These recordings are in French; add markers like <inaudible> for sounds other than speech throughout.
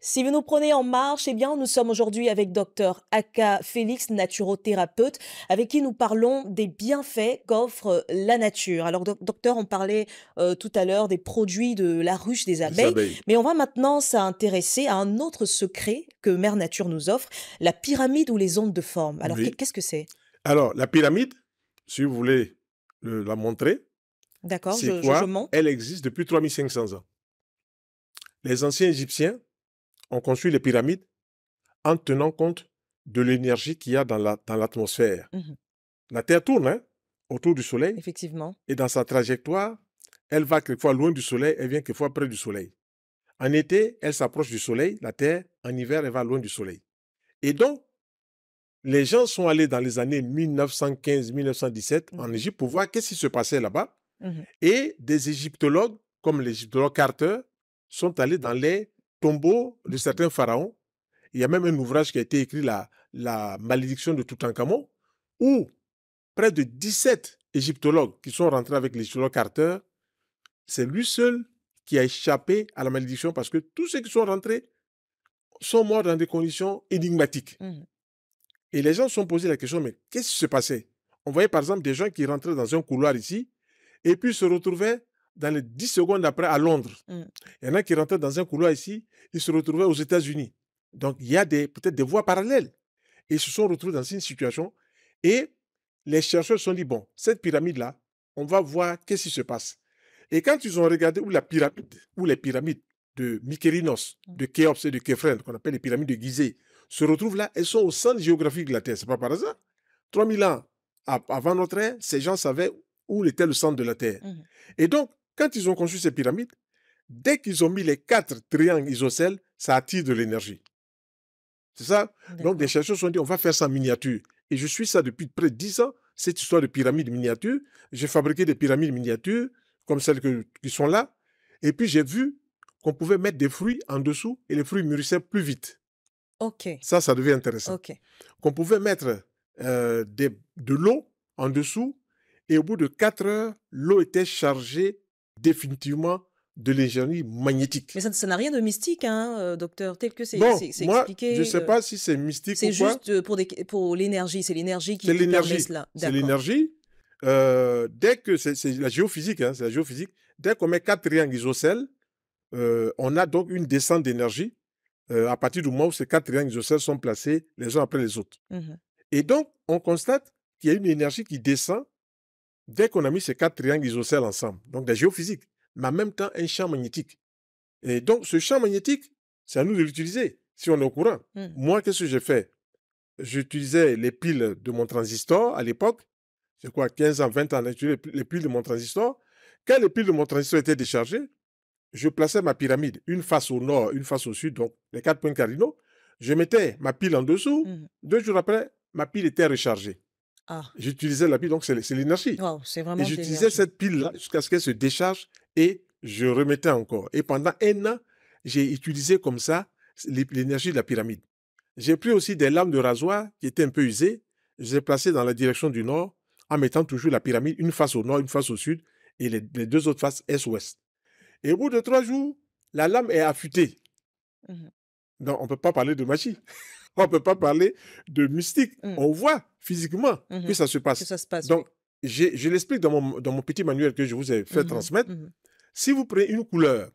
Si vous nous prenez en marche, eh bien, nous sommes aujourd'hui avec Dr Aka Félix, naturothérapeute, avec qui nous parlons des bienfaits qu'offre la nature. Alors, docteur, on parlait euh, tout à l'heure des produits de la ruche des abeilles, mais on va maintenant s'intéresser à un autre secret que Mère Nature nous offre, la pyramide ou les ondes de forme. Alors, qu'est-ce que c'est Alors, la pyramide, si vous voulez la montrer, D'accord, je, je, Elle existe depuis 3500 ans. Les anciens Égyptiens on construit les pyramides en tenant compte de l'énergie qu'il y a dans l'atmosphère. La, dans mmh la Terre tourne hein, autour du Soleil. Effectivement. Et dans sa trajectoire, elle va quelquefois loin du Soleil, elle vient quelquefois près du Soleil. En été, elle s'approche du Soleil, la Terre. En hiver, elle va loin du Soleil. Et donc, les gens sont allés dans les années 1915-1917 mmh. en Égypte pour voir qu'est-ce qui se passait là-bas. Mmh et des égyptologues, comme l'égyptologue Carter, sont allés dans les tombeau de certains pharaons. Il y a même un ouvrage qui a été écrit, La, malédiction de Toutankhamon, où près de 17 égyptologues qui sont rentrés avec l'égyptologue Carter, c'est lui seul qui a échappé à la malédiction parce que tous ceux qui sont rentrés sont morts dans des conditions énigmatiques. Mmh et les gens se sont posés la question, mais qu'est-ce qui se passait On voyait par exemple des gens qui rentraient dans un couloir ici et puis se retrouvaient dans les 10 secondes après à Londres. Mm. Il y en a qui rentraient dans un couloir ici, ils se retrouvaient aux États-Unis. Donc il y a peut-être des voies parallèles. ils se sont retrouvés dans une situation et les chercheurs se sont dit, bon, cette pyramide-là, on va voir qu'est-ce qui se passe. Et quand ils ont regardé où la pyramide, où les pyramides de Mykérinos, mm. de Khéops et de Khéphren qu'on appelle les pyramides de Gizeh, se retrouvent là, elles sont au centre géographique de la Terre. Ce n'est pas par hasard. 3000 ans avant notre ère, ces gens savaient où était le centre de la Terre. Mm. Et donc, quand ils ont conçu ces pyramides, dès qu'ils ont mis les quatre triangles isocèles, ça attire de l'énergie. C'est ça Donc, des chercheurs se sont dit, on va faire ça en miniature. Et je suis ça depuis près de dix ans, cette histoire de pyramide miniature. J'ai fabriqué des pyramides miniatures, comme celles qui sont là. Et puis, j'ai vu qu'on pouvait mettre des fruits en dessous et les fruits mûrissaient plus vite. OK. Ça, ça devient intéressant. Qu'on pouvait mettre euh, de l'eau en dessous et au bout de quatre heures, l'eau était chargée définitivement de l'énergie magnétique. Mais ça n'a rien de mystique, hein, euh, docteur, tel que c'est expliqué. Je ne sais euh, pas si c'est mystique ou pas. C'est juste euh, pour, pour l'énergie, c'est l'énergie qui permet cela. C'est l'énergie. dès que c'est la géophysique, hein, c'est la géophysique. Dès qu'on met quatre triangles isocèles, on a donc une descente d'énergie à partir du moment où ces quatre triangles isocèles sont placés les uns après les autres. Mmh Et donc, on constate qu'il y a une énergie qui descend Dès qu'on a mis ces quatre triangles isocèles ensemble, donc des géophysiques, mais en même temps un champ magnétique. Et donc ce champ magnétique, c'est à nous de l'utiliser si on est au courant. Mmh. Moi, qu'est-ce que j'ai fait J'utilisais les piles de mon transistor à l'époque. C'est quoi, 15 ans, 20 ans, j'utilisais les piles de mon transistor. Quand les piles de mon transistor étaient déchargées, je plaçais ma pyramide, une face au nord, une face au sud, donc les quatre points cardinaux. Je mettais ma pile en dessous. Mmh. Deux jours après, ma pile était rechargée. Ah. J'utilisais la pile, donc c'est l'énergie. et j'utilisais cette pile-là jusqu'à ce qu'elle se décharge et je remettais encore. Et pendant un an, j'ai utilisé comme ça l'énergie de la pyramide. J'ai pris aussi des lames de rasoir qui étaient un peu usées. Je les ai placées dans la direction du nord en mettant toujours la pyramide une face au nord, une face au sud et les, deux autres faces est-ouest. Et au bout de trois jours, la lame est affûtée. Donc mmh on ne peut pas parler de magie on ne peut pas parler de mystique. Mm. On voit physiquement mm-hmm. que ça se passe. Donc, je l'explique dans mon, dans mon, petit manuel que je vous ai fait mm-hmm. transmettre. Mm-hmm. Si vous prenez une couleur,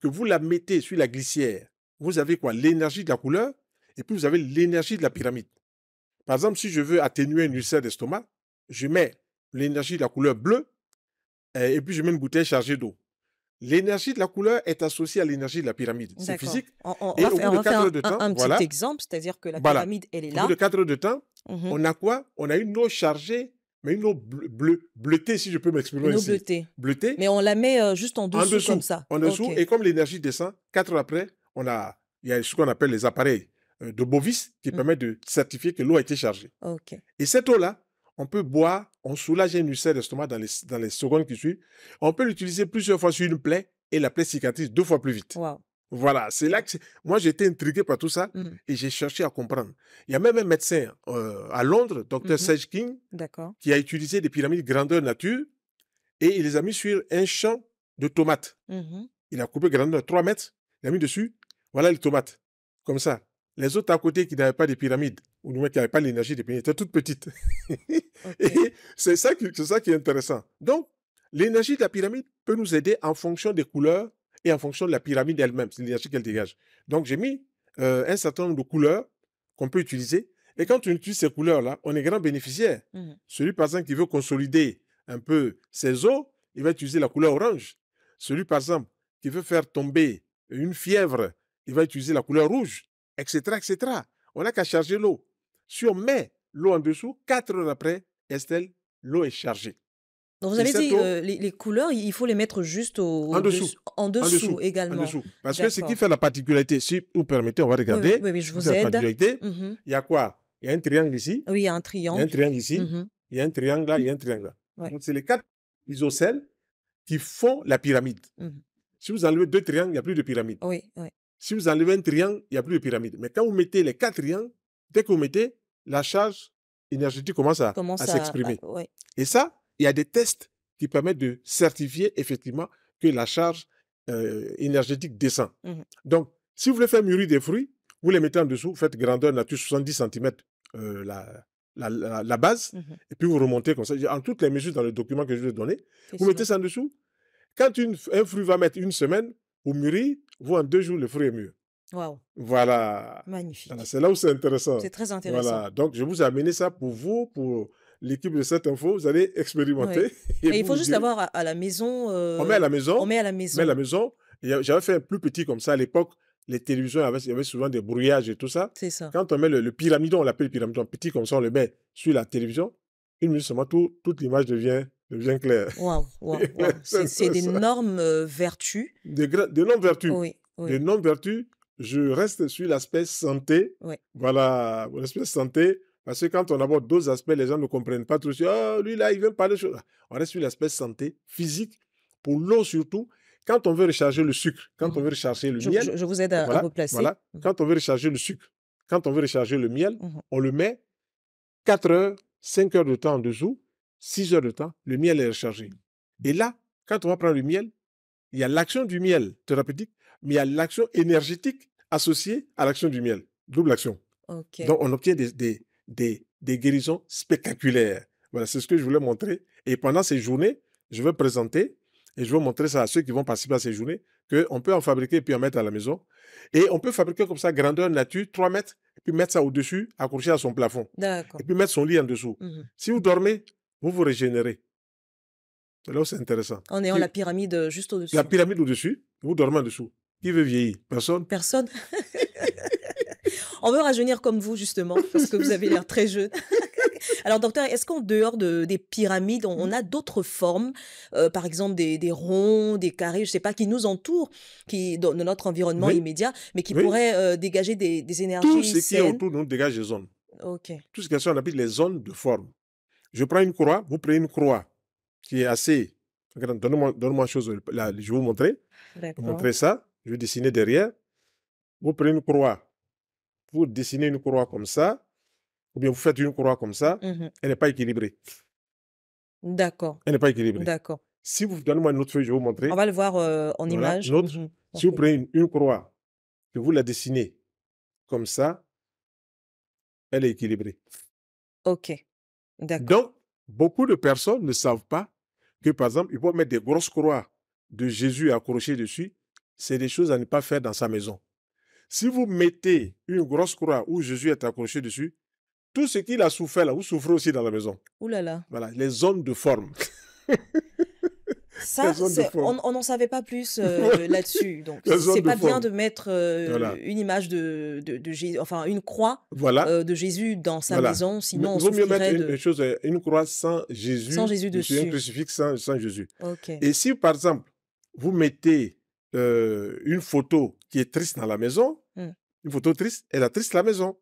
que vous la mettez sur la glissière, vous avez quoi L'énergie de la couleur et puis vous avez l'énergie de la pyramide. Par exemple, si je veux atténuer une ulcère d'estomac, je mets l'énergie de la couleur bleue euh, et puis je mets une bouteille chargée d'eau. L'énergie de la couleur est associée à l'énergie de la pyramide. C'est physique. et au bout de temps, petit exemple, c'est-à-dire que la pyramide, elle est là. Au bout de 4 de temps, mhm. on a quoi On a une eau chargée, mais une eau bleutée, si je peux m'exprimer ici. Bleutée. bleutée. Mais on la met euh, juste en dessous, comme ça. En dessous, et comme l'énergie descend, 4 heures après, on a, il y a ce qu'on appelle les appareils euh, de Bovis qui mm. permettent de certifier que l'eau a été chargée. Ok. Et cette eau-là, on peut boire, on soulage un ulcère d'estomac dans les, secondes qui suivent. On peut l'utiliser plusieurs fois sur une plaie et la plaie cicatrise deux fois plus vite. Voilà, c'est là que moi j'étais intrigué par tout ça mmh. et j'ai cherché à comprendre. Il y a même un médecin euh, à Londres, Dr. Mmh Sage King, qui a utilisé des pyramides grandeur nature et il les a mis sur un champ de tomates. Mmh il a coupé grandeur 3 mètres, il a mis dessus, voilà les tomates, comme ça les autres à côté qui n'avaient pas de pyramide, ou du qui n'avaient pas l'énergie des pyramides, étaient toutes petites. c'est ça, qui, est intéressant. Donc, l'énergie de la pyramide peut nous aider en fonction des couleurs et en fonction de la pyramide elle-même, c'est l'énergie qu'elle dégage. Donc, j'ai mis euh, un certain nombre de couleurs qu'on peut utiliser. Et quand on utilise ces couleurs-là, on est grand bénéficiaire. Mmh. Celui, par exemple, qui veut consolider un peu ses os, il va utiliser la couleur orange. Celui, par exemple, qui veut faire tomber une fièvre, il va utiliser la couleur rouge etc., etc. On n'a qu'à charger l'eau. Si on met l'eau en dessous, quatre heures après, Estelle, l'eau est chargée. Donc vous avez dit, euh, les, couleurs, il faut les mettre juste en, dessous, également. Parce que ce qui fait la particularité, si vous permettez, on va regarder. Oui, je vous aide. Mhm. Il y a quoi Il y a un triangle ici. Oui, il y a un triangle. Il y a un triangle ici. Mhm. Il y a un triangle là, il y a un triangle là. Donc c'est les quatre isocèles qui font la pyramide. Mhm. Si vous enlevez deux triangles, il n'y a plus de pyramide. Oui, oui. Si vous enlevez un triangle, il n'y a plus de pyramide. Mais quand vous mettez les quatre triangles, dès que vous mettez, la charge énergétique commence à, s'exprimer. Et ça, il y a des tests qui permettent de certifier effectivement que la charge euh, énergétique descend. Mmh Donc, si vous voulez faire mûrir des fruits, vous les mettez en dessous, faites grandeur nature 70 cm euh, la, base, mmh et puis vous remontez comme ça. En toutes les mesures dans le document que je vous ai donné, vous mettez ça en dessous. Quand un fruit va mettre une semaine, vous mûrir, vous, en deux jours, le fruit est mieux. Waouh Voilà. Magnifique. c'est là où c'est intéressant. C'est très intéressant. Voilà. Donc, je vous ai amené ça pour vous, pour l'équipe de cette info. Vous allez expérimenter. <laughs> il faut juste l'avoir à, la euh, maison. On met à la maison. On met à la maison. On met à euh, la maison. J'avais fait un plus petit comme ça à l'époque. Les télévisions il y avait souvent des brouillages et tout ça. C'est ça. Quand on met le, pyramidon, on l'appelle pyramidon petit comme ça, on le met sur la télévision. Une minute seulement, toute l'image devient c'est bien clair. Wow, <laughs> wow, C'est d'énormes euh, vertus. De, vertus. Oui, vertus. Je reste sur l'aspect santé. Voilà, l'aspect santé. Parce que quand on aborde d'autres aspects, les gens ne comprennent pas trop. Oh, lui, là, il pas parler. choses. On reste sur l'aspect santé, physique, pour l'eau surtout. Quand on veut recharger le sucre, quand on mhm. veut recharger le miel. Je, vous aide à, mhm. Quand on veut recharger le sucre, quand on veut recharger le miel, mhm. on le met 4 heures, 5 heures de temps en dessous 6 heures de temps, le miel est rechargé. Et là, quand on va prendre le miel, il y a l'action du miel thérapeutique, mais il y a l'action énergétique associée à l'action du miel. Double action. Donc, on obtient des, des, guérisons spectaculaires. Voilà, c'est ce que je voulais montrer. Et pendant ces journées, je vais présenter et je vais montrer ça à ceux qui vont participer à ces journées, qu'on peut en fabriquer puis en mettre à la maison. Et on peut fabriquer comme ça, grandeur nature, 3 mètres, puis mettre ça au-dessus, accroché à son plafond. Et puis mettre son lit en dessous. Mmh si vous dormez vous vous régénérez. C'est c'est intéressant. En ayant la pyramide euh, juste au-dessus. La pyramide au-dessus, vous dormez en dessous. Qui veut vieillir Personne Personne. <laughs> On veut rajeunir comme vous, justement, parce que vous avez l'air très jeune. <laughs> Alors, docteur, est-ce qu'en dehors des pyramides, on, a d'autres formes, euh, par exemple des, ronds, des carrés, je ne sais pas, qui nous entourent, qui dans notre environnement immédiat, mais qui pourraient euh, dégager des, énergies Tout ce qui est autour nous dégage des zones. Ok. Tout ce qu'on appelle les zones de forme. Je prends une croix, vous prenez une croix qui est assez. Donne-moi une chose, je vais vous montrer. vous montrer ça. Je vais dessiner derrière. Vous prenez une croix. Vous dessinez une croix comme ça. Ou bien vous faites une croix comme ça. Mmh elle n'est pas équilibrée. D'accord. Elle n'est pas équilibrée. D'accord. Si vous donnez-moi une autre feuille, je vais vous montrer. On va le voir euh, en image. Mmh si vous prenez une, une croix, que vous la dessinez comme ça, elle est équilibrée. OK. Donc, beaucoup de personnes ne savent pas que, par exemple, ils peuvent mettre des grosses croix de Jésus accrochées dessus. C'est des choses à ne pas faire dans sa maison. Si vous mettez une grosse croix où Jésus est accroché dessus, tout ce qu'il a souffert là, vous souffrez aussi dans la maison. Ouh là là. Voilà, les zones de forme. <laughs> Ça, on n'en savait pas plus euh, <laughs> là-dessus. Donc, c'est pas bien de mettre euh, une image de, Jésus, enfin une croix euh, de Jésus dans sa maison, sinon on vaut mieux mettre une, chose, une croix sans Jésus, sans Jésus dessus, un crucifix sans, Jésus. Et si par exemple vous mettez une photo qui est triste dans la maison, hum. une photo triste, elle triste la maison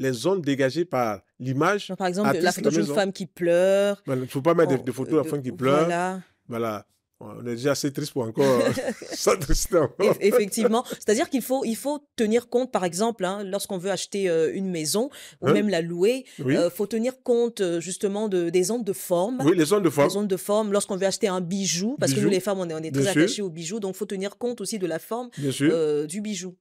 les zones dégagées par l'image. Par exemple, la photo d'une femme qui pleure. Il ne faut pas mettre des, photos de femme qui pleure. Voilà. On est déjà assez triste pour encore <laughs> <laughs> Effectivement. C'est-à-dire qu'il faut, il faut tenir compte, par exemple, hein, lorsqu'on veut acheter euh, une maison ou hein? même la louer, il euh, faut tenir compte euh, justement de, des ondes de forme. Oui, les ondes de forme. Les ondes de forme. Lorsqu'on veut acheter un bijou, parce que nous, les femmes, on est, on est très attachés aux bijoux, donc il faut tenir compte aussi de la forme du bijou.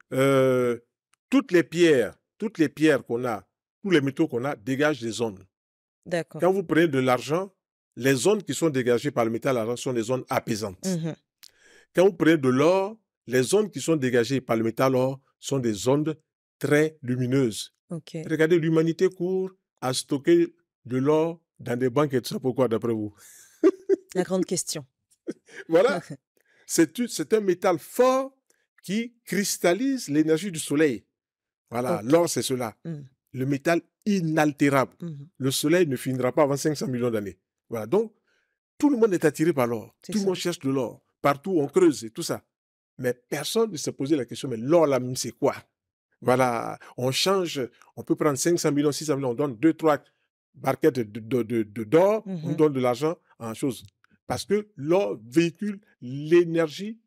toutes les pierres, toutes les pierres qu'on a, tous les métaux qu'on a, dégagent des ondes. D'accord. Quand vous prenez de l'argent, les zones qui sont dégagées par le métal argent sont des zones apaisantes. Mmh Quand vous prenez de l'or, les zones qui sont dégagées par le métal or sont des zones très lumineuses. Regardez, l'humanité court à stocker de l'or dans des banques et tout ça. Pourquoi, d'après vous La grande question. <laughs> voilà. <laughs> C'est un métal fort qui cristallise l'énergie du soleil. Voilà, l'or, c'est cela. Mmh. Le métal inaltérable. Mmh le soleil ne finira pas avant 500 millions d'années. Voilà. Donc, tout le monde est attiré par l'or. Tout le monde cherche de l'or. Partout, on creuse et tout ça. Mais personne ne s'est posé la question, mais l'or là c'est quoi Voilà, on change, on peut prendre 500 millions, 600 millions, on donne 2, 3 barquettes d'or, de, mmh on donne de l'argent en chose. Parce que l'or véhicule l'énergie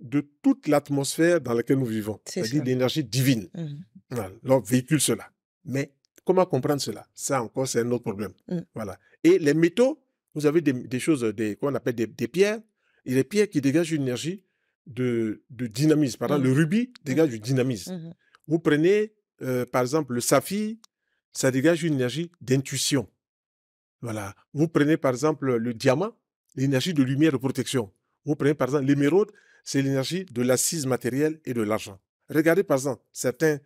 de toute l'atmosphère dans laquelle nous vivons, c'est-à-dire l'énergie divine. Mmh l'or véhicule cela. Mais comment comprendre cela Ça encore, c'est un autre mmh. problème. Voilà. Et les métaux vous avez des, choses, des, qu'on appelle des, pierres, et les pierres qui dégagent une énergie de, dynamisme. Par le mmh. rubis mmh. dégage du dynamisme. Mmh vous prenez, euh, par exemple, le saphir, ça dégage une énergie d'intuition. Voilà. Vous prenez, par exemple, le diamant, l'énergie de lumière de protection. Vous prenez, par exemple, l'émeraude, c'est l'énergie de l'assise matérielle et de l'argent. Regardez, par exemple, certains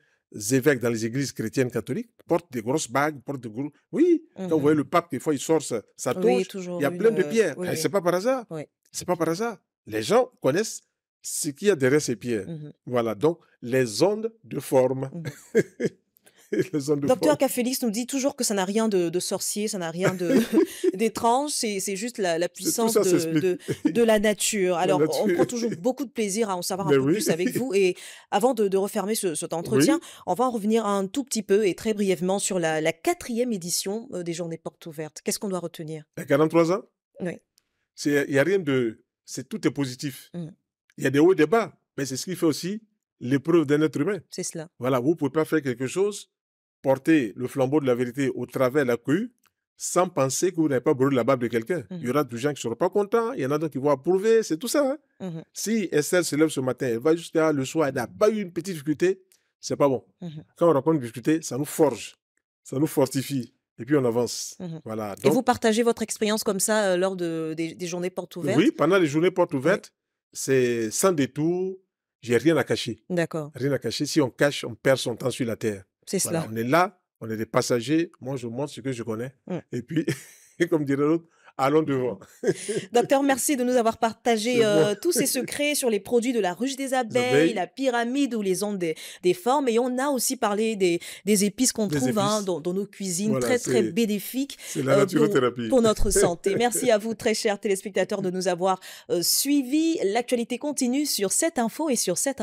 évêques dans les églises chrétiennes catholiques portent des grosses bagues, portent des gros... Oui, quand vous voyez mmh le pape, des fois, il sort sa, touche, il y a plein de pierres. Eh, oui, C'est pas par hasard. C'est pas par hasard. Les gens connaissent ce qu'il y a derrière ces pierres. Mmh voilà, donc les ondes de forme. Mmh <laughs> <laughs> Docteur Cafélix nous dit toujours que ça n'a rien de, sorcier, ça n'a rien <laughs> <laughs> d'étrange, c'est juste la, puissance de, la nature. Alors, on prend toujours beaucoup de plaisir à en savoir un peu plus avec vous. Et avant de, refermer cet entretien, on va en revenir un tout petit peu et très brièvement sur la, quatrième édition euh, des Journées Portes Ouvertes. Qu'est-ce qu'on doit retenir 43 ans Oui. Il n'y a rien de. c'est tout est positif. Mmh. Il y a des hauts et des bas. Mais c'est ce qui fait aussi l'épreuve d'un être humain. C'est cela. Voilà, vous ne pouvez pas faire quelque chose porter le flambeau de la vérité au travers de la cohue sans penser que vous n'avez pas brûlé la barbe de quelqu'un. Il y mmh. aura des gens qui ne seront pas contents, il y en a d'autres qui vont approuver, c'est tout ça. Hein. Mmh si Estelle se lève ce matin, elle va jusqu'à le soir, elle n'a pas eu une petite difficulté, c'est pas bon. Mmh Quand on rencontre une difficulté, ça nous forge, ça nous fortifie. Et puis on avance. Voilà. Donc, et vous partagez votre expérience comme ça euh, lors des, journées portes ouvertes Oui, pendant les journées portes ouvertes, c'est sans détour, j'ai rien à cacher. D'accord. Rien à cacher. Si on cache, on perd son temps sur la terre. On est là, on est des passagers. Moi, je montre ce que je connais. Mmh. Et puis, <laughs> comme dirait l'autre, Allons devant. <laughs> Docteur, merci de nous avoir partagé euh, tous ces secrets sur les produits de la ruche des abeilles, la pyramide ou les ondes des, formes. Et on a aussi parlé des, épices qu'on trouve hein, dans, nos cuisines, très très bénéfiques euh, pour, notre <laughs> santé. merci à vous, très chers téléspectateurs, de nous avoir euh, suivis. L'actualité continue sur cette info et sur 7